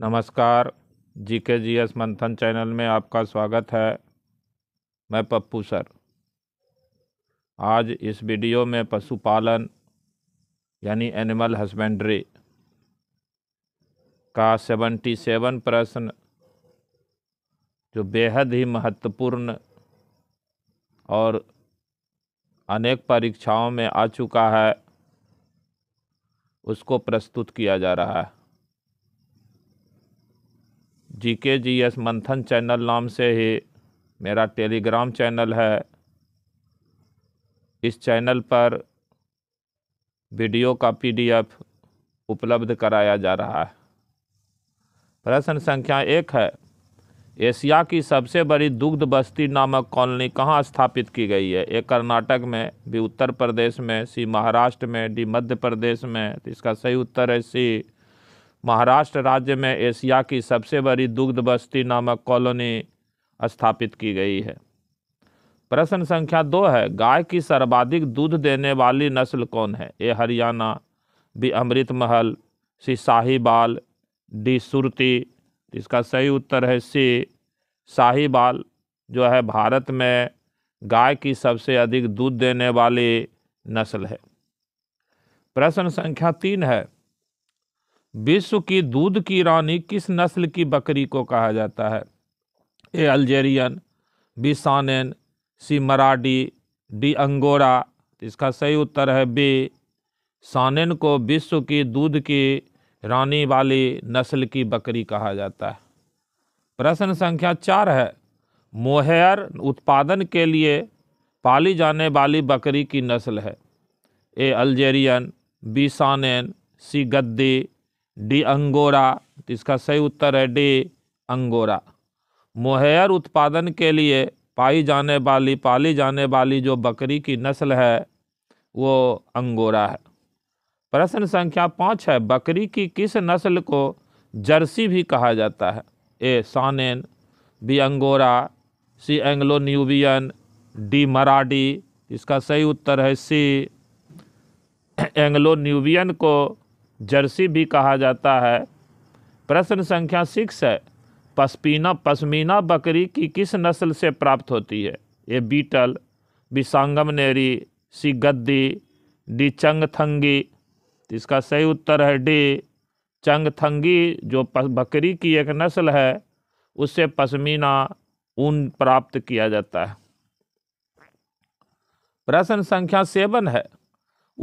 नमस्कार जी के G S मंथन चैनल में आपका स्वागत है मैं पप्पू सर आज इस वीडियो में पशुपालन यानी एनिमल हस्बेंड्री का सेवेंटी सेवन प्रश्न जो बेहद ही महत्वपूर्ण और अनेक परीक्षाओं में आ चुका है उसको प्रस्तुत किया जा रहा है जी के जी एस मंथन चैनल नाम से ही मेरा टेलीग्राम चैनल है इस चैनल पर वीडियो का पीडीएफ उपलब्ध कराया जा रहा है प्रश्न संख्या एक है एशिया की सबसे बड़ी दुग्ध बस्ती नामक कॉलोनी कहाँ स्थापित की गई है ए कर्नाटक में भी उत्तर प्रदेश में सी महाराष्ट्र में डी मध्य प्रदेश में तो इसका सही उत्तर है सी महाराष्ट्र राज्य में एशिया की सबसे बड़ी दुग्ध बस्ती नामक कॉलोनी स्थापित की गई है प्रश्न संख्या दो है गाय की सर्वाधिक दूध देने वाली नस्ल कौन है ए हरियाणा बी अमृत महल सी साहिबाल डी सुरती इसका सही उत्तर है सी साहिबाल जो है भारत में गाय की सबसे अधिक दूध देने वाली नस्ल है प्रश्न संख्या तीन है विश्व की दूध की रानी किस नस्ल की बकरी को कहा जाता है ए अल्जेरियन बी सानेन सी मराडी डी अंगोरा इसका सही उत्तर है बी सानेन को विश्व की दूध की रानी वाली नस्ल की बकरी कहा जाता है प्रश्न संख्या चार है मोहेयर उत्पादन के लिए पाली जाने वाली बकरी की नस्ल है ए अल्जेरियन बी सानेन सी गद्दी डी अंगोरा तो इसका सही उत्तर है डी अंगोरा मोहेयर उत्पादन के लिए पाई जाने वाली पाली जाने वाली जो बकरी की नस्ल है वो अंगोरा है प्रश्न संख्या पाँच है बकरी की किस नस्ल को जर्सी भी कहा जाता है A Saanen B Angora C Anglo Nubian D Maradi इसका सही उत्तर है सी एंग्लो न्यूबियन को जर्सी भी कहा जाता है प्रश्न संख्या सिक्स है पसपीना पसमीना बकरी की किस नस्ल से प्राप्त होती है ये बीटल नेरी सी गद्दी डी चंगथंगी इसका सही उत्तर है डी चंगथंगी जो बकरी की एक नस्ल है उससे पसमीना ऊन प्राप्त किया जाता है प्रश्न संख्या सेवन है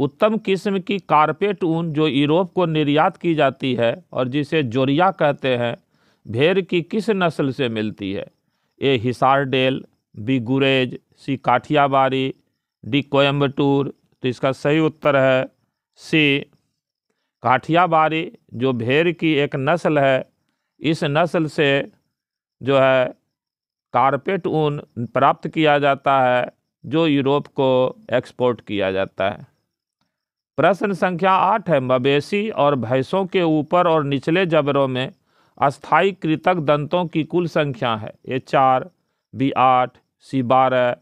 उत्तम किस्म की कारपेट ऊन जो यूरोप को निर्यात की जाती है और जिसे जोरिया कहते हैं भेड़ की किस नस्ल से मिलती है ए हिसारडेल बी गुरेज सी काठियाबारी डी कोयम्बटूर तो इसका सही उत्तर है सी काठियाबाड़ी जो भेड़ की एक नस्ल है इस नस्ल से जो है कारपेट ऊन प्राप्त किया जाता है जो यूरोप को एक्सपोर्ट किया जाता है प्रश्न संख्या आठ है मवेशी और भैंसों के ऊपर और निचले जबरों में अस्थाई कृतक दंतों की कुल संख्या है ए चार बी आठ सी बारह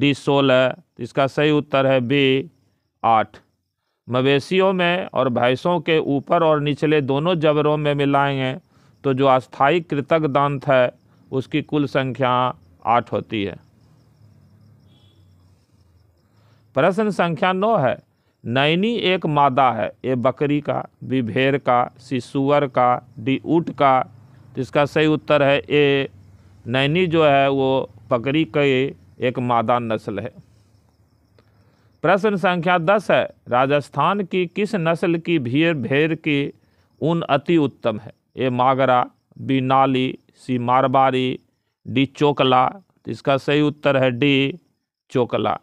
डी सोलह इसका सही उत्तर है बी आठ मवेशियों में और भैंसों के ऊपर और निचले दोनों जबरों में मिलाएंगे तो जो अस्थाई कृतक दंत है उसकी कुल संख्या आठ होती है प्रश्न संख्या नौ है नैनी एक मादा है ये बकरी का बी भेड़ का सी सुअर का डी ऊट का तो इसका सही उत्तर है ए नैनी जो है वो बकरी का एक मादा नस्ल है प्रश्न संख्या दस है राजस्थान की किस नस्ल की भीड़ भेड़ की ऊन अति उत्तम है ए मागरा बी नाली सी मारबारी डी चोकला तो इसका सही उत्तर है डी चोकला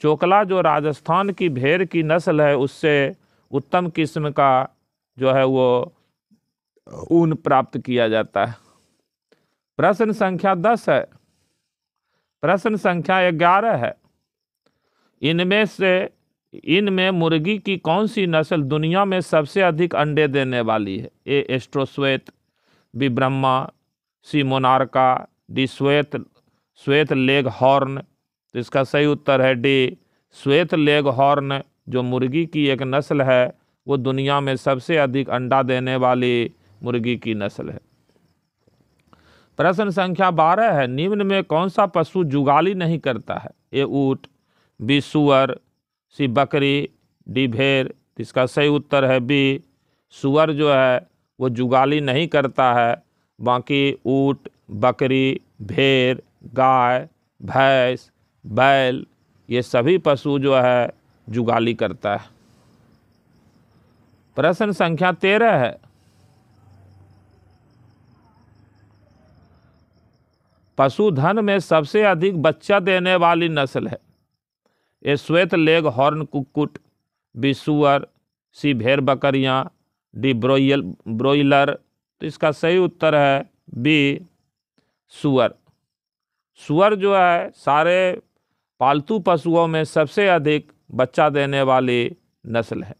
चोकला जो राजस्थान की भेड़ की नस्ल है उससे उत्तम किस्म का जो है वो ऊन प्राप्त किया जाता है प्रश्न संख्या दस है प्रश्न संख्या ग्यारह है इनमें से इनमें मुर्गी की कौन सी नस्ल दुनिया में सबसे अधिक अंडे देने वाली है ए एस्ट्रोश्वेत ब्रह्मा सी मोनार्का डी श्वेत श्वेत लेग हॉर्न तो इसका सही उत्तर है डी श्वेत लेग हॉर्न जो मुर्गी की एक नस्ल है वो दुनिया में सबसे अधिक अंडा देने वाली मुर्गी की नस्ल है प्रश्न संख्या बारह है निम्न में कौन सा पशु जुगाली नहीं करता है ए ऊट बी सुअर सी बकरी डी भेर इसका सही उत्तर है बी सुअर जो है वो जुगाली नहीं करता है बाकी ऊट बकरी भेड़ गाय भैंस बैल ये सभी पशु जो है जुगाली करता है प्रश्न संख्या तेरह है पशुधन में सबसे अधिक बच्चा देने वाली नस्ल है ये श्वेत लेग हॉर्न कुक्कुट बिसुअर सी भेड़ बकरियाँ डी ब्रोयल ब्रोइलर तो इसका सही उत्तर है बी सुअर सुअर जो है सारे पालतू पशुओं में सबसे अधिक बच्चा देने वाली नस्ल है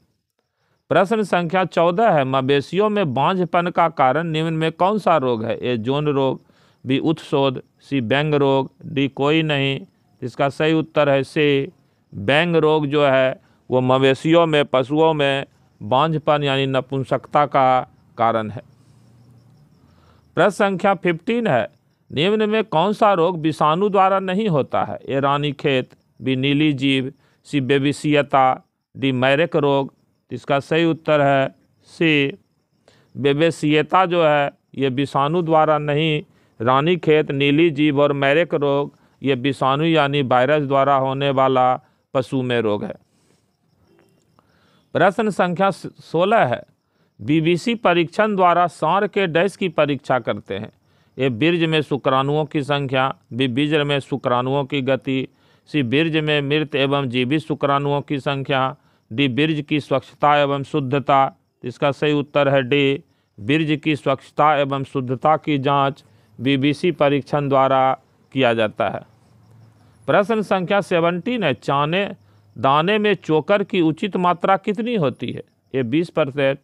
प्रश्न संख्या चौदह है मवेशियों में बांझपन का कारण निम्न में कौन सा रोग है ए जोन रोग बी उत्सोध सी बैंग रोग डी कोई नहीं इसका सही उत्तर है से बैंग रोग जो है वो मवेशियों में पशुओं में बांझपन यानी नपुंसकता का कारण है प्रश्न संख्या फिफ्टीन है निम्न में कौन सा रोग विषाणु द्वारा नहीं होता है ए रानी खेत बी नीली जीव सी बेबिसियता डी मैरिक रोग इसका सही उत्तर है सी बेबेसियता जो है ये विषाणु द्वारा नहीं रानी खेत नीली जीव और मैरिक रोग ये विषाणु यानी वायरस द्वारा होने वाला पशु में रोग है प्रश्न संख्या सोलह है बीबीसी परीक्षण द्वारा सांड के डैश की परीक्षा करते हैं ये बीर्ज में शुक्राणुओं की संख्या विबीजर में शुक्राणुओं की गति सी बीर्ज में मृत एवं जीवित शुक्राणुओं की संख्या डी बीर्ज की स्वच्छता एवं शुद्धता इसका सही उत्तर है डी बीर्ज की स्वच्छता एवं शुद्धता की जांच बीबीसी परीक्षण द्वारा किया जाता है प्रश्न संख्या सेवनटीन है चाने दाने में चोकर की उचित मात्रा कितनी होती है ये बीस परसेंट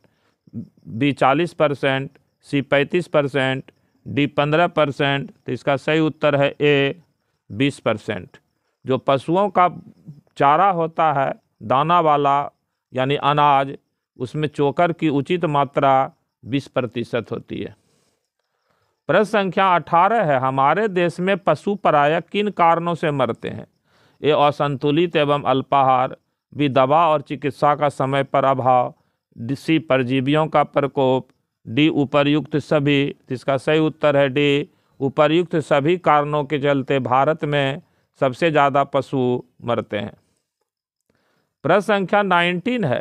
बी चालीस परसेंट सी पैंतीस परसेंट डी पंद्रह परसेंट तो इसका सही उत्तर है ए बीस परसेंट जो पशुओं का चारा होता है दाना वाला यानी अनाज उसमें चोकर की उचित मात्रा बीस प्रतिशत होती है प्रश्न संख्या अठारह है हमारे देश में पशु प्राय किन कारणों से मरते हैं ये असंतुलित एवं अल्पाहार भी दवा और चिकित्सा का समय पर अभाव डिसी परजीवियों का प्रकोप डी उपरयुक्त सभी जिसका सही उत्तर है डी उपरयुक्त सभी कारणों के चलते भारत में सबसे ज़्यादा पशु मरते हैं प्रश्न संख्या नाइनटीन है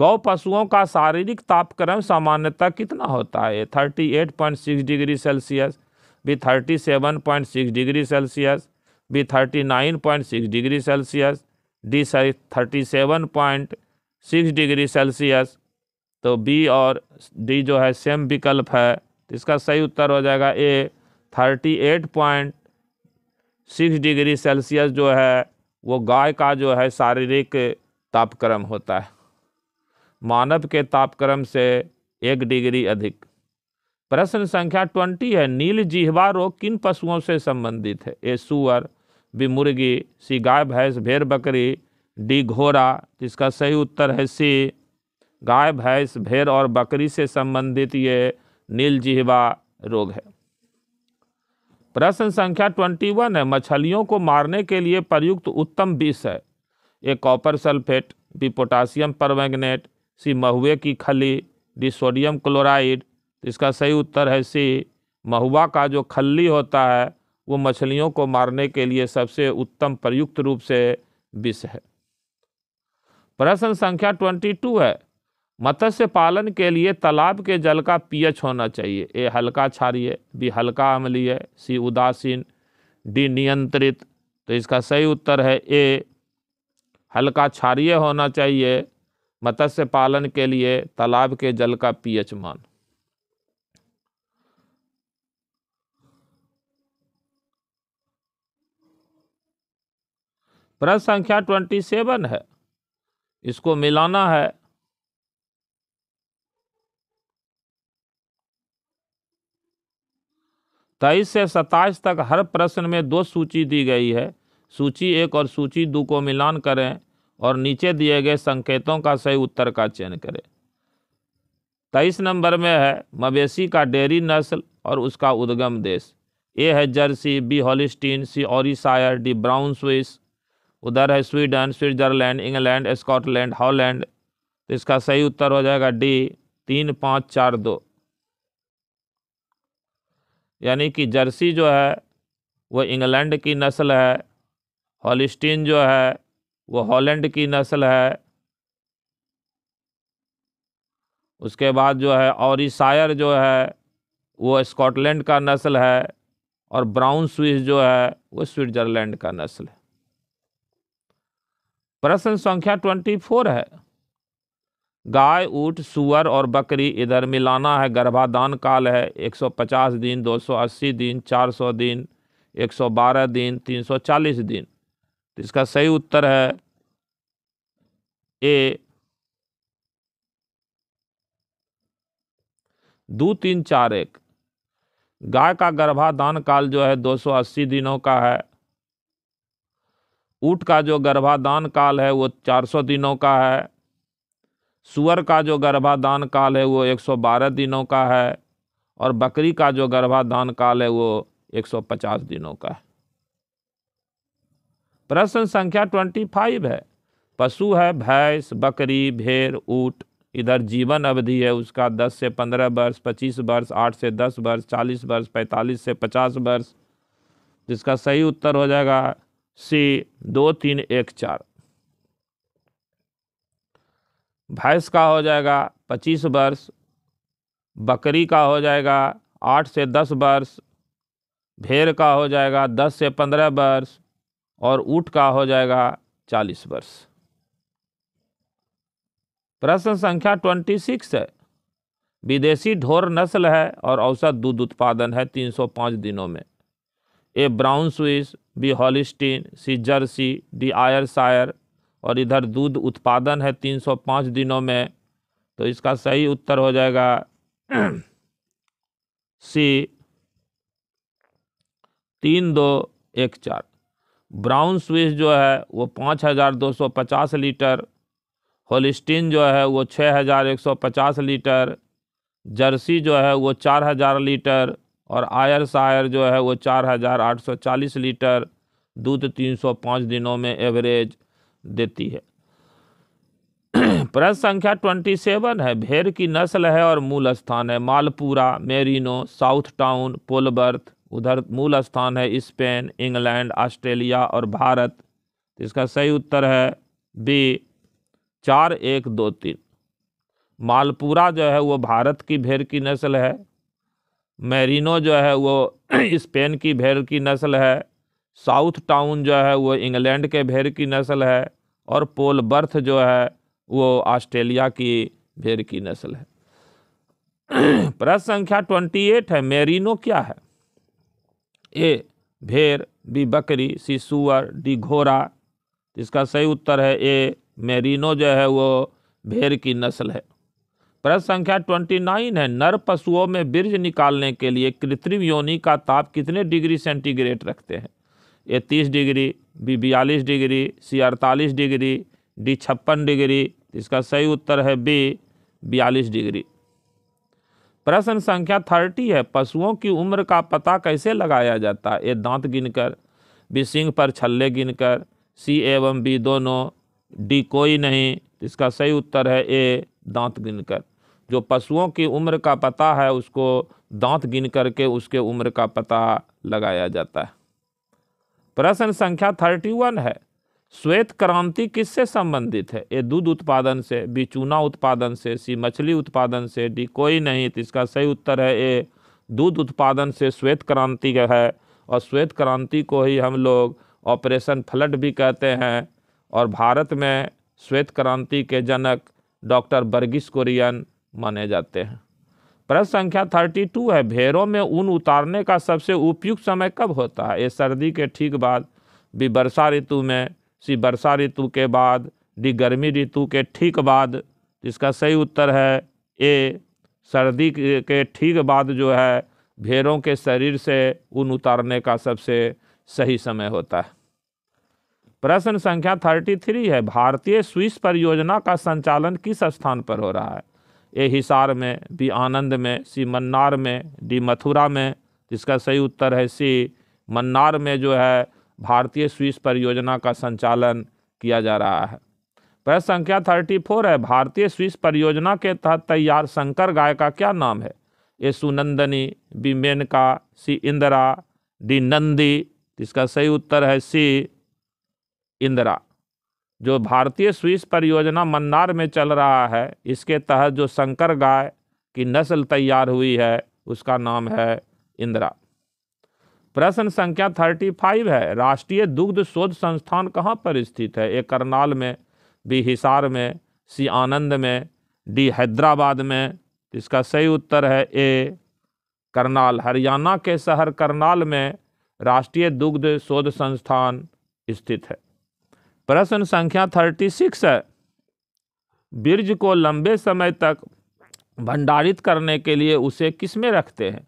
गौ पशुओं का शारीरिक तापक्रम सामान्यतः कितना होता है thirty eight point six degree Celsius B thirty seven point six degree Celsius B thirty nine point six degree Celsius D thirty seven point six degree Celsius तो बी और डी जो है सेम विकल्प है तो इसका सही उत्तर हो जाएगा A thirty eight point six degree Celsius जो है वो गाय का जो है शारीरिक तापक्रम होता है मानव के तापक्रम से एक डिग्री अधिक प्रश्न संख्या ट्वेंटी है नील जिहवा रोग किन पशुओं से संबंधित है ए सुअर बी मुर्गी सी गाय भैंस भेड़ बकरी डी घोड़ा तो इसका सही उत्तर है सी गाय भैंस भेड़ और बकरी से संबंधित ये नीलजिहवा रोग है प्रश्न संख्या ट्वेंटी वन है मछलियों को मारने के लिए प्रयुक्त उत्तम विष है A copper sulphate B potassium permanganate C महुए की खली डी सोडियम क्लोराइड तो इसका सही उत्तर है सी महुआ का जो खली होता है वो मछलियों को मारने के लिए सबसे उत्तम प्रयुक्त रूप से विष है प्रश्न संख्या ट्वेंटी टू है मत्स्य पालन के लिए तालाब के जल का पीएच होना चाहिए ए हल्का क्षारीय बी हल्का अम्लीय सी उदासीन डी नियंत्रित तो इसका सही उत्तर है ए हल्का क्षारीय होना चाहिए मत्स्य पालन के लिए तालाब के जल का पीएच मान प्रश्न संख्या ट्वेंटी सेवन है इसको मिलाना है तेईस तो से सत्ताईस तक हर प्रश्न में दो सूची दी गई है सूची एक और सूची दो को मिलान करें और नीचे दिए गए संकेतों का सही उत्तर का चयन करें तेईस नंबर में है मवेशी का डेयरी नस्ल और उसका उद्गम देश ए है Jersey B Holstein C Ayrshire D Brown Swiss उधर है Sweden Switzerland England Scotland Holland तो इसका सही उत्तर हो जाएगा डी तीन पाँच चार दो यानी कि जर्सी जो है वह इंग्लैंड की नस्ल है हॉलिस्टीन जो है वह हॉलैंड की नस्ल है उसके बाद जो है और शायर जो है वो स्कॉटलैंड का नस्ल है और ब्राउन स्विस जो है वो स्विट्ज़रलैंड का नस्ल है प्रश्न संख्या ट्वेंटी फोर है गाय ऊँट सुअर और बकरी इधर मिलाना है गर्भाधान काल है 150 दिन 280 दिन 400 दिन 112 दिन 340 दिन तो इसका सही उत्तर है ए दो तीन चार एक गाय का गर्भाधान काल जो है 280 दिनों का है ऊँट का जो गर्भाधान काल है वो 400 दिनों का है सुअर का जो गर्भाधान काल है वो 112 दिनों का है और बकरी का जो गर्भाधान काल है वो 150 दिनों का है प्रश्न संख्या 25 है पशु है भैंस बकरी भेड़ ऊँट इधर जीवन अवधि है उसका 10 से 15 वर्ष 25 वर्ष 8 से 10 वर्ष 40 वर्ष 45 से 50 वर्ष जिसका सही उत्तर हो जाएगा सी दो तीन एक चार भैंस का हो जाएगा पच्चीस वर्ष बकरी का हो जाएगा आठ से दस वर्ष भेड़ का हो जाएगा दस से पंद्रह वर्ष और ऊँट का हो जाएगा चालीस वर्ष प्रश्न संख्या ट्वेंटी सिक्स है विदेशी ढोर नस्ल है और औसत दूध उत्पादन है तीन सौ पाँच दिनों में A Brown Swiss B Holstein C Jersey D Ayrshire और इधर दूध उत्पादन है 305 दिनों में तो इसका सही उत्तर हो जाएगा सी तीन दो एक चार ब्राउन स्विस जो है वो पाँच हज़ार दो सौ पचास लीटर होलिस्टीन जो है वो छः हज़ार एक सौ पचास लीटर जर्सी जो है वो चार हज़ार लीटर और आयर सायर जो है वो चार हज़ार आठ सौ चालीस लीटर दूध तीन सौ पाँच दिनों में एवरेज देती है प्रश्न संख्या ट्वेंटी सेवन है भेड़ की नस्ल है और मूल स्थान है Malpura Merino Southdown Polwarth उधर मूल स्थान है स्पेन इंग्लैंड ऑस्ट्रेलिया और भारत इसका सही उत्तर है बी चार एक दो तीन मालपुरा जो है वो भारत की भेड़ की नस्ल है मैरिनो जो है वो स्पेन की भेड़ की नस्ल है साउथ टाउन जो है वो इंग्लैंड के भेड़ की नस्ल है और पोल बर्थ जो है वो ऑस्ट्रेलिया की भेड़ की नस्ल है प्रश्न संख्या ट्वेंटी एट है मेरिनो क्या है ए भेड़ बी बकरी सी सुअर डी घोड़ा इसका सही उत्तर है ए मेरिनो जो है वो भेड़ की नस्ल है प्रश्न संख्या ट्वेंटी नाइन है नर पशुओं में बीर्ज निकालने के लिए कृत्रिम योनि का ताप कितने डिग्री सेंटीग्रेड रखते हैं ए तीस डिग्री बी बयालीस डिग्री सी अड़तालीस डिग्री डी छप्पन डिग्री इसका सही उत्तर है बी बयालीस डिग्री प्रश्न संख्या थर्टी है पशुओं की उम्र का पता कैसे लगाया जाता है ए दांत गिनकर बी सिंह पर छल्ले गिनकर सी एवं बी दोनों डी कोई नहीं इसका सही उत्तर है ए दांत गिनकर जो पशुओं की उम्र का पता है उसको दांत गिन करके उसके उम्र का पता लगाया जाता है प्रश्न संख्या थर्टी वन है श्वेत क्रांति किससे संबंधित है ये दूध उत्पादन से बी चूना उत्पादन से सी मछली उत्पादन से डी कोई नहीं तो इसका सही उत्तर है ए दूध उत्पादन से श्वेत क्रांति है और श्वेत क्रांति को ही हम लोग ऑपरेशन फ्लड भी कहते हैं और भारत में श्वेत क्रांति के जनक डॉक्टर बर्गिस कुरियन माने जाते हैं प्रश्न संख्या थर्टी टू है भेड़ों में ऊन उतारने का सबसे उपयुक्त समय कब होता है ये सर्दी के ठीक बाद भी वर्षा ऋतु में सी वर्षा ऋतु के बाद डी गर्मी ऋतु के ठीक बाद इसका सही उत्तर है ए सर्दी के ठीक बाद जो है भेड़ों के शरीर से ऊन उतारने का सबसे सही समय होता है प्रश्न संख्या थर्टी थ्री है भारतीय स्विस परियोजना का संचालन किस स्थान पर हो रहा है ए हिसार में बी आनंद में सी मन्नार में डी मथुरा में जिसका सही उत्तर है सी मन्नार में जो है भारतीय स्विस परियोजना का संचालन किया जा रहा है प्रश्न संख्या थर्टी फोर है भारतीय स्विस परियोजना के तहत तैयार शंकर गाय का क्या नाम है A Sunandini B Menka C Indira D Nandi इसका सही उत्तर है सी इंदिरा जो भारतीय स्विस परियोजना मन्नार में चल रहा है इसके तहत जो शंकर गाय की नस्ल तैयार हुई है उसका नाम है इंदिरा प्रश्न संख्या थर्टी फाइव है राष्ट्रीय दुग्ध शोध संस्थान कहाँ पर स्थित है ये करनाल में बी हिसार में सी आनंद में डी हैदराबाद में इसका सही उत्तर है ए करनाल हरियाणा के शहर करनाल में राष्ट्रीय दुग्ध शोध संस्थान स्थित है प्रश्न संख्या थर्टी सिक्स है बीर्ज को लंबे समय तक भंडारित करने के लिए उसे किस में रखते हैं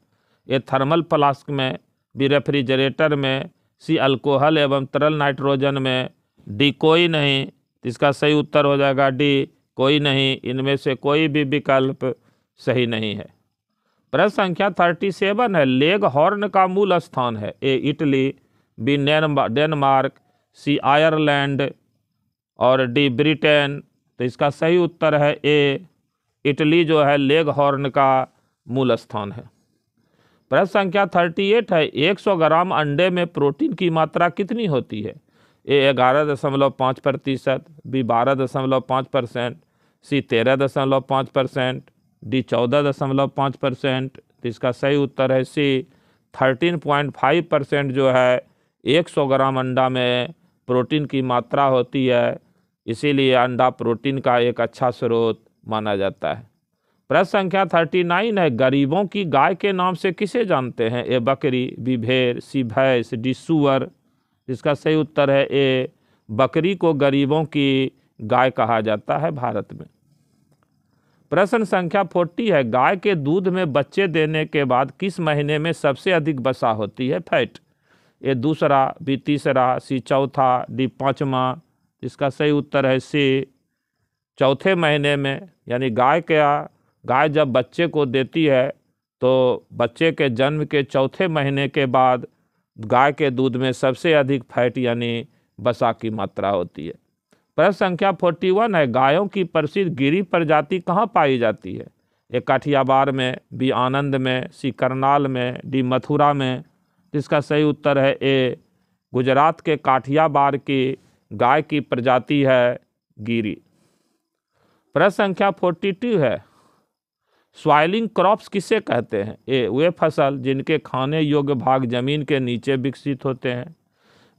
ये थर्मल फ्लास्क में भी रेफ्रिजरेटर में सी अल्कोहल एवं तरल नाइट्रोजन में डी कोई नहीं इसका सही उत्तर हो जाएगा डी कोई नहीं इनमें से कोई भी विकल्प सही नहीं है प्रश्न संख्या थर्टी सेवन है लेग हॉर्न का मूल स्थान है A Italy B Denmark C Ireland और डी ब्रिटेन तो इसका सही उत्तर है ए इटली जो है लेग हॉर्न का मूल स्थान है प्रश्न संख्या 38 है 100 ग्राम अंडे में प्रोटीन की मात्रा कितनी होती है ए ग्यारह दशमलव पाँच प्रतिशत बी बारह दशमलव पाँच परसेंट सी तेरह दशमलव पाँच परसेंट डी चौदह दशमलव पाँच परसेंट तो इसका सही उत्तर है C thirteen point five percent जो है 100 ग्राम अंडा में प्रोटीन की मात्रा होती है इसीलिए अंडा प्रोटीन का एक अच्छा स्रोत माना जाता है प्रश्न संख्या थर्टी नाइन है गरीबों की गाय के नाम से किसे जानते हैं ए बकरी बी भेड़ सी भैंस डी सुअर इसका सही उत्तर है ए बकरी को गरीबों की गाय कहा जाता है भारत में प्रश्न संख्या फोर्टी है गाय के दूध में बच्चे देने के बाद किस महीने में सबसे अधिक बसा होती है फैट ये दूसरा बी तीसरा सी चौथा डी पाँचवा इसका सही उत्तर है सी चौथे महीने में यानी गाय क्या गाय जब बच्चे को देती है तो बच्चे के जन्म के चौथे महीने के बाद गाय के दूध में सबसे अधिक फैट यानी बसा की मात्रा होती है प्रश्न संख्या फोर्टी वन है गायों की प्रसिद्ध गिरी प्रजाति कहाँ पाई जाती है ये काठियाबार में बी आनंद में सी करनाल में डी मथुरा में जिसका सही उत्तर है ए गुजरात के काठियाबार की गाय की प्रजाति है गिरी प्रश्न संख्या फोर्टी टू है स्वाइलिंग क्रॉप्स किसे कहते हैं ए वे फसल जिनके खाने योग्य भाग जमीन के नीचे विकसित होते हैं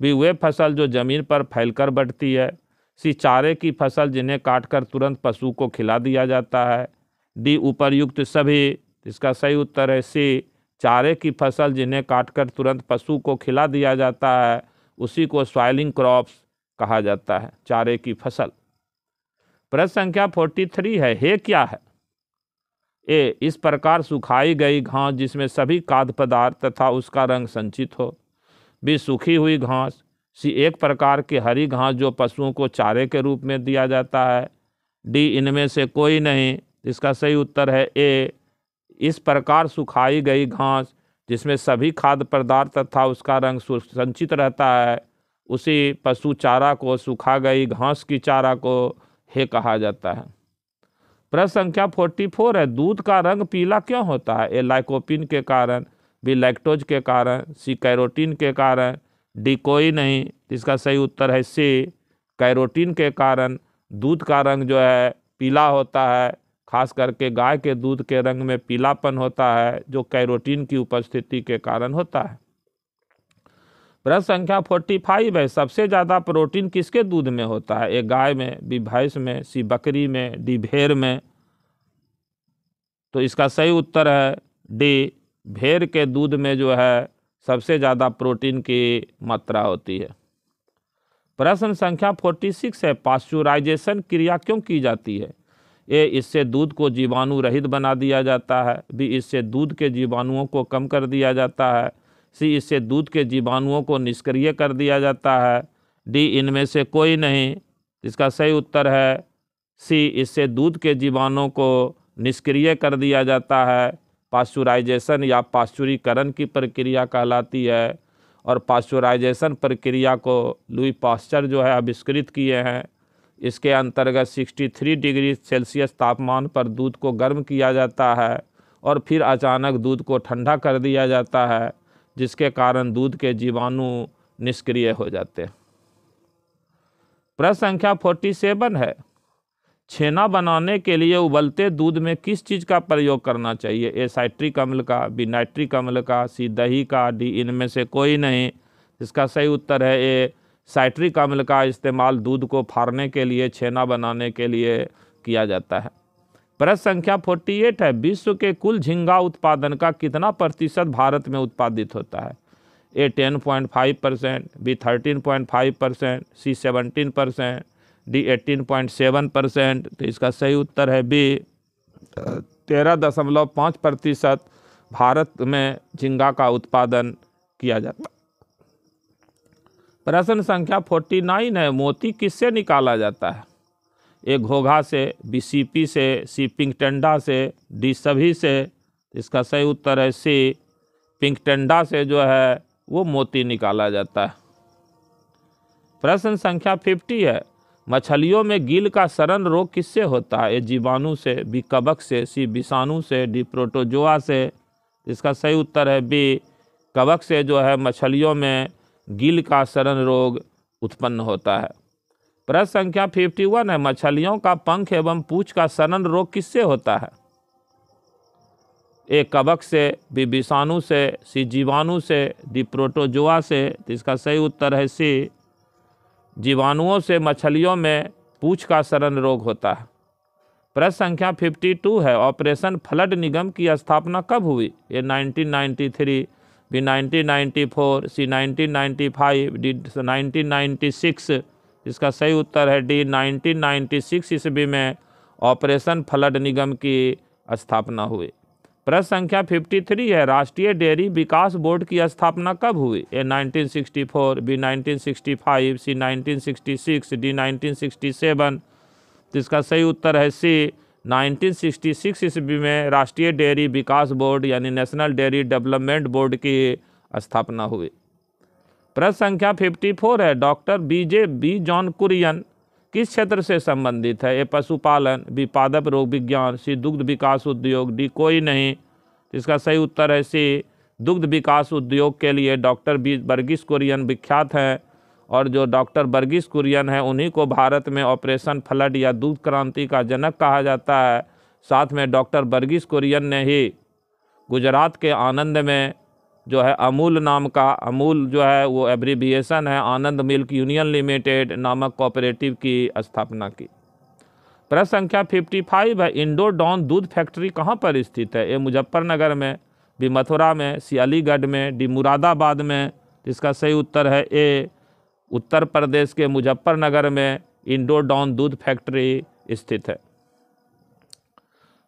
बी वे फसल जो जमीन पर फैलकर बढ़ती है सी चारे की फसल जिन्हें काटकर तुरंत पशु को खिला दिया जाता है डी उपरयुक्त सभी इसका सही उत्तर है सी चारे की फसल जिन्हें काटकर तुरंत पशु को खिला दिया जाता है उसी को स्वाइलिंग क्रॉप्स कहा जाता है चारे की फसल प्रश्न संख्या फोर्टी थ्री है हे क्या है ए इस प्रकार सुखाई गई घास जिसमें सभी खाद्य पदार्थ तथा उसका रंग संचित हो बी सूखी हुई घास सी एक प्रकार की हरी घास जो पशुओं को चारे के रूप में दिया जाता है डी इनमें से कोई नहीं इसका सही उत्तर है ए इस प्रकार सुखाई गई घास जिसमें सभी खाद्य पदार्थ तथा उसका रंग संचित रहता है उसी पशु चारा को सूखा गई घास की चारा को हे कहा जाता है प्रश्न संख्या फोर्टी फोर है दूध का रंग पीला क्यों होता है ए लाइकोपिन के कारण बी लैक्टोज के कारण सी कैरोटीन के कारण डी कोई नहीं इसका सही उत्तर है सी कैरोटीन के कारण दूध का रंग जो है पीला होता है खास करके गाय के दूध के रंग में पीलापन होता है जो कैरोटीन की उपस्थिति के कारण होता है प्रश्न संख्या फोर्टी फाइव है सबसे ज़्यादा प्रोटीन किसके दूध में होता है एक गाय में बी भैंस में सी बकरी में डी भेड़ में तो इसका सही उत्तर है डी भेड़ के दूध में जो है सबसे ज़्यादा प्रोटीन की मात्रा होती है प्रश्न संख्या फोर्टी सिक्स है पाश्चुराइजेशन क्रिया क्यों की जाती है ए इससे दूध को जीवाणु रहित बना दिया जाता है बी इससे दूध के जीवाणुओं को कम कर दिया जाता है सी इससे दूध के जीवाणुओं को निष्क्रिय कर दिया जाता है डी इनमें से कोई नहीं इसका सही उत्तर है सी इससे दूध के जीवाणुओं को निष्क्रिय कर दिया जाता है पास्चुराइजेशन या पाश्चुरीकरण की प्रक्रिया कहलाती है और पास्चुराइजेशन प्रक्रिया को लुई पास्चर जो है आविष्कृत किए हैं इसके अंतर्गत 63 डिग्री सेल्सियस तापमान पर दूध को गर्म किया जाता है और फिर अचानक दूध को ठंडा कर दिया जाता है जिसके कारण दूध के जीवाणु निष्क्रिय हो जाते हैं प्रश्न संख्या 47 है छेना बनाने के लिए उबलते दूध में किस चीज़ का प्रयोग करना चाहिए ए साइट्रिक अम्ल का बी नाइट्रिक अम्ल का सी दही का डी इनमें से कोई नहीं इसका सही उत्तर है ए साइट्रिक अम्ल का इस्तेमाल दूध को फाड़ने के लिए छेना बनाने के लिए किया जाता है प्रश्न संख्या 48 है विश्व के कुल झींगा उत्पादन का कितना प्रतिशत भारत में उत्पादित होता है A ten point five percent B thirteen point five percent C seventeen percent D eighteen point seven percent तो इसका सही उत्तर है बी तेरह दशमलव पाँच प्रतिशत भारत में झींगा का उत्पादन किया जाता प्रश्न संख्या फोर्टी नाइन है मोती किससे निकाला जाता है ये घोघा से बीसीपी से सी टेंडा से डी सभी से इसका सही उत्तर है सी टेंडा से जो है वो मोती निकाला जाता है प्रश्न संख्या फिफ्टी है मछलियों में गिल का शरण रोग किससे होता है ये जीवाणु से बी कबक से सी विषाणु से डी प्रोटोजोआ से इसका सही उत्तर है बी कवक से जो है मछलियों में गिल का शरण रोग उत्पन्न होता है प्रश्न संख्या फिफ्टी वन है मछलियों का पंख एवं पूछ का शरण रोग किससे होता है एक कवक से बी विषाणु से सी जीवाणु से दी प्रोटोजोआ से तो इसका सही उत्तर है सी जीवाणुओं से मछलियों में पूछ का शरण रोग होता है प्रश्न संख्या 52 है ऑपरेशन फ्लड निगम की स्थापना कब हुई ये 1993 फिर 1994 सी 1995 डी 1996 इसका सही उत्तर है डी 1996 ईस्वी में ऑपरेशन फ्लड निगम की स्थापना हुई प्रश्न संख्या 53 है राष्ट्रीय डेयरी विकास बोर्ड की स्थापना कब हुई ए 1964 बी 1965 सी 1966 डी 1967 तो इसका सही उत्तर है सी 1966 ईस्वी में राष्ट्रीय डेयरी विकास बोर्ड यानी नेशनल डेयरी डेवलपमेंट बोर्ड की स्थापना हुई प्रश्न संख्या 54 है डॉक्टर बीजे बी जॉन कुरियन किस क्षेत्र से संबंधित है ये पशुपालन विपादप रोग विज्ञान सी दुग्ध विकास उद्योग डी कोई नहीं इसका सही उत्तर है सी दुग्ध विकास उद्योग के लिए डॉक्टर बी वर्गीस कुरियन विख्यात हैं और जो डॉक्टर वर्गीस कुरियन है उन्हीं को भारत में ऑपरेशन फ्लड या दूध क्रांति का जनक कहा जाता है साथ में डॉक्टर बर्गिस कुरियन ने ही गुजरात के आनंद में जो है अमूल नाम का अमूल जो है वो एब्रीविएशन है आनंद मिल्क यूनियन लिमिटेड नामक कोऑपरेटिव की स्थापना की प्रश्न संख्या 55 है इंडोर डॉन दूध फैक्ट्री कहाँ पर स्थित है ये मुजफ्फरनगर में भी मथुरा में सियालीगढ़ में डी मुरादाबाद में इसका सही उत्तर है ए उत्तर प्रदेश के मुजफ्फरनगर में इंडो डॉन दूध फैक्ट्री स्थित है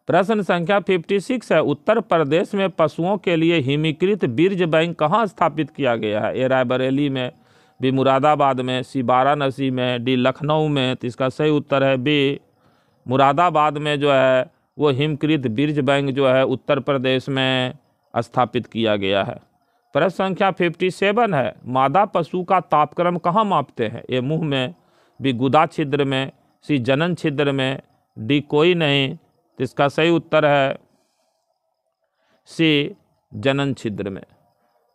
प्रश्न संख्या 56 है उत्तर प्रदेश में पशुओं के लिए हिमीकृत बीर्ज बैंक कहाँ स्थापित किया गया है ए रायबरेली में बी मुरादाबाद में सी वाराणसी में डी लखनऊ में तो इसका सही उत्तर है बी मुरादाबाद में जो है वो हिमकृत बीर्ज बैंक जो है उत्तर प्रदेश में स्थापित किया गया है प्रश्न संख्या 57 है मादा पशु का तापक्रम कहाँ मापते हैं ये मुंह में भी गुदा छिद्र में सी जनन छिद्र में डी कोई नहीं तो इसका सही उत्तर है सी जनन छिद्र में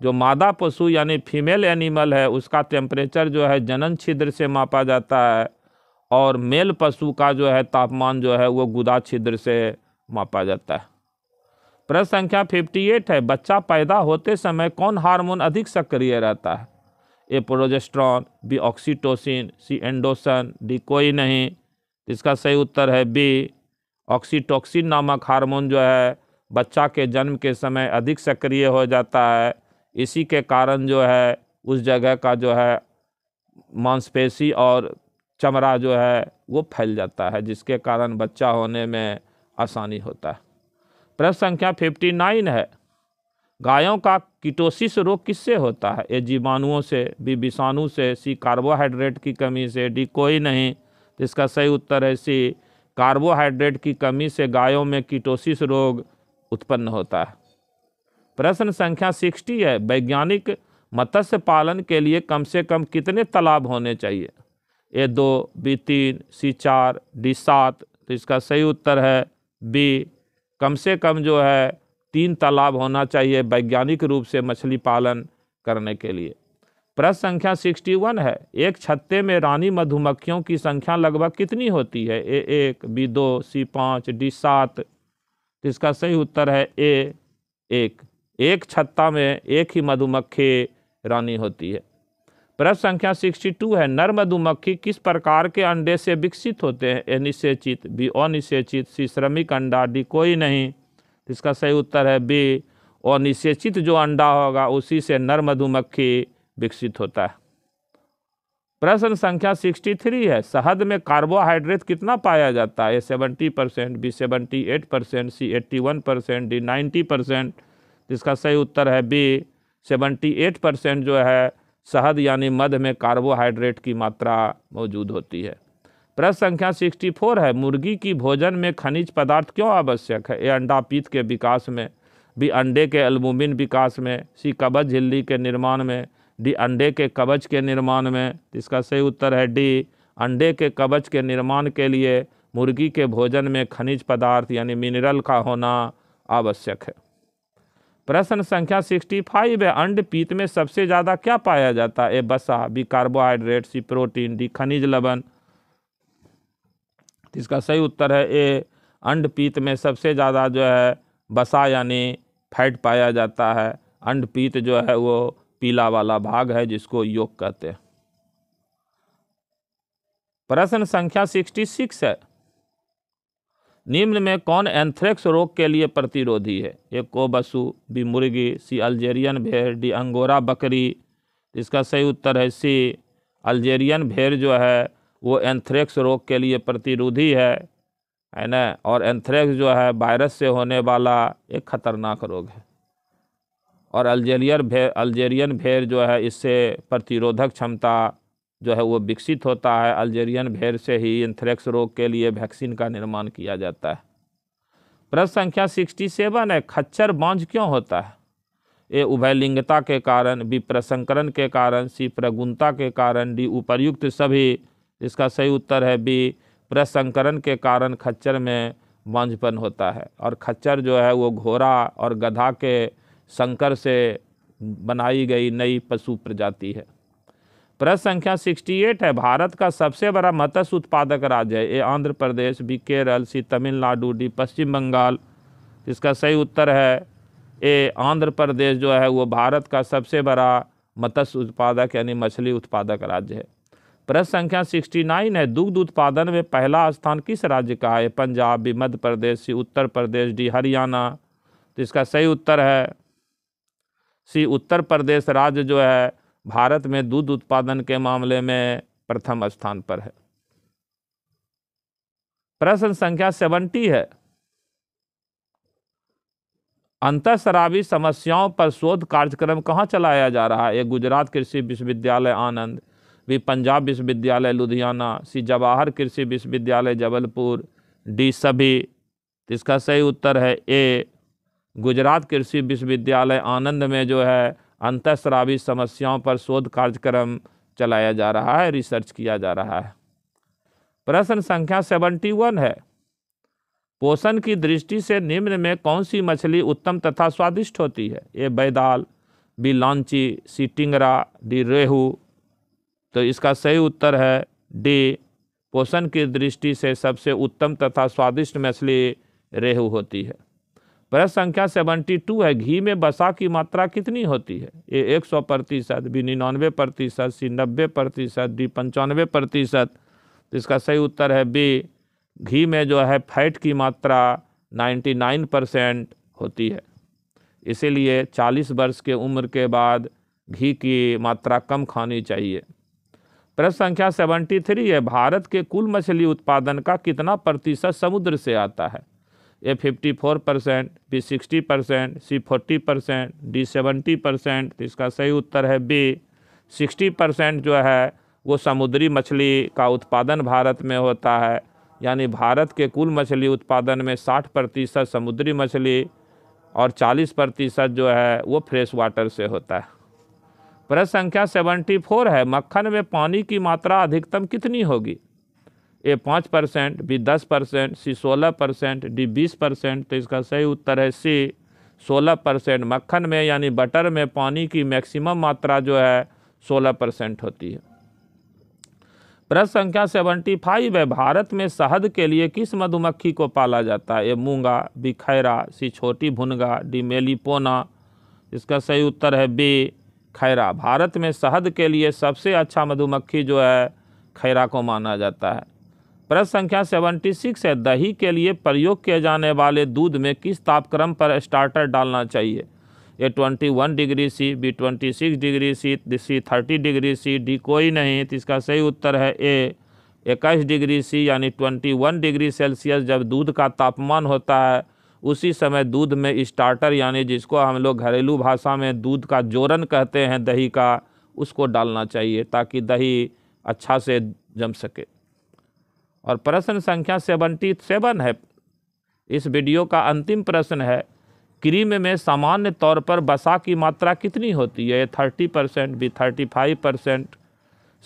जो मादा पशु यानी फीमेल एनिमल है उसका टेम्परेचर जो है जनन छिद्र से मापा जाता है और मेल पशु का जो है तापमान जो है वो गुदा छिद्र से मापा जाता है प्रश्न संख्या 58 है बच्चा पैदा होते समय कौन हार्मोन अधिक सक्रिय रहता है A progesterone B oxytocin C एंडोसन डी कोई नहीं इसका सही उत्तर है बी ऑक्सीटोक्सिन नामक हार्मोन जो है बच्चा के जन्म के समय अधिक सक्रिय हो जाता है इसी के कारण जो है उस जगह का जो है मांसपेशी और चमड़ा जो है वो फैल जाता है जिसके कारण बच्चा होने में आसानी होता है प्रश्न संख्या फिफ्टी नाइन है गायों का कीटोसिस रोग किससे होता है ये जीवाणुओं से बी विषाणु से सी कार्बोहाइड्रेट की कमी से डी कोई नहीं तो इसका सही उत्तर है सी कार्बोहाइड्रेट की कमी से गायों में कीटोसिस रोग उत्पन्न होता है प्रश्न संख्या सिक्सटी है वैज्ञानिक मत्स्य पालन के लिए कम से कम कितने तालाब होने चाहिए ए दो बी तीन सी चार डी सात तो इसका सही उत्तर है बी कम से कम जो है तीन तालाब होना चाहिए वैज्ञानिक रूप से मछली पालन करने के लिए प्रश्न संख्या 61 है एक छत्ते में रानी मधुमक्खियों की संख्या लगभग कितनी होती है ए एक बी दो सी पाँच डी सात तो इसका सही उत्तर है ए एक एक छत्ता में एक ही मधुमक्खी रानी होती है प्रश्न संख्या 62 है नर मधुमक्खी किस प्रकार के अंडे से विकसित होते हैं ए निषेचित बी अनिषेचित सी श्रमिक अंडा डी कोई नहीं इसका सही उत्तर है बी अनिषेचित जो अंडा होगा उसी से नर मधुमक्खी विकसित होता है प्रश्न संख्या 63 है शहद में कार्बोहाइड्रेट कितना पाया जाता है A seventy percent B seventy eight percent C eighty one percent D ninety percent इसका सही उत्तर है बी सेवेंटी एट परसेंट जो है शहद यानी मध में कार्बोहाइड्रेट की मात्रा मौजूद होती है प्रश्न संख्या 64 है मुर्गी की भोजन में खनिज पदार्थ क्यों आवश्यक है ये पीत के विकास में भी अंडे के अल्बुमिन विकास में सी कबज झिल्ली के निर्माण में डी अंडे के कबज के निर्माण में इसका सही उत्तर है डी अंडे के कबज के निर्माण के लिए मुर्गी के भोजन में खनिज पदार्थ यानी मिनरल का होना आवश्यक है प्रश्न संख्या 65 है अंड पीत में सबसे ज़्यादा क्या पाया जाता है ए बसा B carbohydrate C protein D खनिज लवन इसका सही उत्तर है ए अंड पीत में सबसे ज़्यादा जो है बसा यानी फैट पाया जाता है अंड पीत जो है वो पीला वाला भाग है जिसको योग कहते हैं प्रश्न संख्या 66 है निम्न में कौन एंथ्रेक्स रोग के लिए प्रतिरोधी है ए कोबसु बी मुर्गी सी अल्जेरियन भेड़ डी अंगोरा बकरी इसका सही उत्तर है सी अल्जेरियन भेड़ जो है वो एंथ्रेक्स रोग के लिए प्रतिरोधी है है ना और एंथ्रेक्स जो है वायरस से होने वाला एक खतरनाक रोग है और अल्जेरियन भेड़ अल्जेरियन भेड़ जो है इससे प्रतिरोधक क्षमता जो है वो विकसित होता है अल्जेरियन भेड़ से ही एंथ्रेक्स रोग के लिए वैक्सीन का निर्माण किया जाता है प्रश्न संख्या सिक्सटी सेवन है खच्चर बांझ क्यों होता है ए उभयलिंगता के कारण बी प्रसंकरण के कारण सी प्रगुणता के कारण डी उपर्युक्त सभी इसका सही उत्तर है बी प्रसंकरण के कारण खच्चर में बांझपन होता है और खच्चर जो है वो घोड़ा और गधा के संकर से बनाई गई नई पशु प्रजाति है प्रश्न संख्या 68 है भारत का सबसे बड़ा मत्स्य उत्पादक राज्य है ये Andhra Pradesh B Kerala C Tamil Nadu D Paschim Bangal इसका सही उत्तर है ए आंध्र प्रदेश जो है वो भारत का सबसे बड़ा मत्स्य उत्पादक यानी मछली उत्पादक राज्य है प्रश्न संख्या 69 है दुग्ध उत्पादन में पहला स्थान किस राज्य का है Punjab B Madhya Pradesh C Uttar Pradesh D Haryana तो इसका सही उत्तर है सी उत्तर प्रदेश राज्य जो है भारत में दूध उत्पादन के मामले में प्रथम स्थान पर है प्रश्न संख्या सेवेंटी है अंतरशराबी समस्याओं पर शोध कार्यक्रम कहाँ चलाया जा रहा है ये गुजरात कृषि विश्वविद्यालय आनंद वी पंजाब विश्वविद्यालय लुधियाना सी जवाहर कृषि विश्वविद्यालय जबलपुर डी सभी इसका सही उत्तर है ए गुजरात कृषि विश्वविद्यालय आनंद में जो है अंतस्रावी समस्याओं पर शोध कार्यक्रम चलाया जा रहा है रिसर्च किया जा रहा है प्रश्न संख्या सेवेंटी वन है पोषण की दृष्टि से निम्न में कौन सी मछली उत्तम तथा स्वादिष्ट होती है ये बैदाल बी लॉन्ची सी टिंगरा डी रेहू तो इसका सही उत्तर है डी पोषण की दृष्टि से सबसे उत्तम तथा स्वादिष्ट मछली रेहू होती है प्रश्न संख्या सेवेंटी टू है घी में बसा की मात्रा कितनी होती है ए एक सौ प्रतिशत बी निन्यानवे प्रतिशत सी नब्बे प्रतिशत डी पंचानवे प्रतिशत तो इसका सही उत्तर है बी घी में जो है फैट की मात्रा नाइन्टी नाइन परसेंट होती है इसीलिए चालीस वर्ष के उम्र के बाद घी की मात्रा कम खानी चाहिए प्रश्न संख्या सेवेंटी थ्री है भारत के कुल मछली उत्पादन का कितना प्रतिशत समुद्र से आता है A fifty four percent B sixty percent C forty percent D seventy percent तो इसका सही उत्तर है बी सिक्सटी परसेंट जो है वो समुद्री मछली का उत्पादन भारत में होता है यानी भारत के कुल मछली उत्पादन में साठ प्रतिशत समुद्री मछली और चालीस प्रतिशत जो है वो फ्रेश वाटर से होता है प्रश्न संख्या सेवेंटी फोर है मक्खन में पानी की मात्रा अधिकतम कितनी होगी ए पाँच परसेंट बी दस परसेंट सी सोलह परसेंट डी बीस परसेंट तो इसका सही उत्तर है सी सोलह परसेंट मक्खन में यानी बटर में पानी की मैक्सिमम मात्रा जो है सोलह परसेंट होती है प्रश्न संख्या सेवेंटी फाइव है भारत में शहद के लिए किस मधुमक्खी को पाला जाता है ए मूंगा बी खैरा सी छोटी भुनगा डी मेलीपोना इसका सही उत्तर है बी खैरा भारत में शहद के लिए सबसे अच्छा मधुमक्खी जो है खैरा को माना जाता है प्रश्न संख्या 76 है दही के लिए प्रयोग किए जाने वाले दूध में किस तापक्रम पर स्टार्टर डालना चाहिए A 21 degree C B 26 degree C C 30 degree C D कोई नहीं तो इसका सही उत्तर है ए इक्कीस डिग्री सी यानी 21 डिग्री सेल्सियस जब दूध का तापमान होता है उसी समय दूध में स्टार्टर यानी जिसको हम लोग घरेलू भाषा में दूध का जोरन कहते हैं दही का उसको डालना चाहिए ताकि दही अच्छा से जम सके और प्रश्न संख्या सेवेंटी सेवन है इस वीडियो का अंतिम प्रश्न है क्रीम में सामान्य तौर पर बसा की मात्रा कितनी होती है A thirty percent B thirty five percent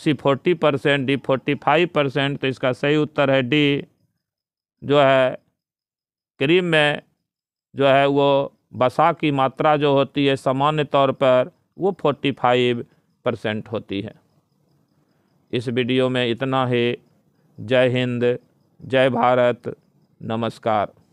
C forty percent D forty five percent तो इसका सही उत्तर है डी जो है क्रीम में जो है वो बसा की मात्रा जो होती है सामान्य तौर पर वो फोर्टी फाइव परसेंट होती है इस वीडियो में इतना ही जय हिंद जय भारत नमस्कार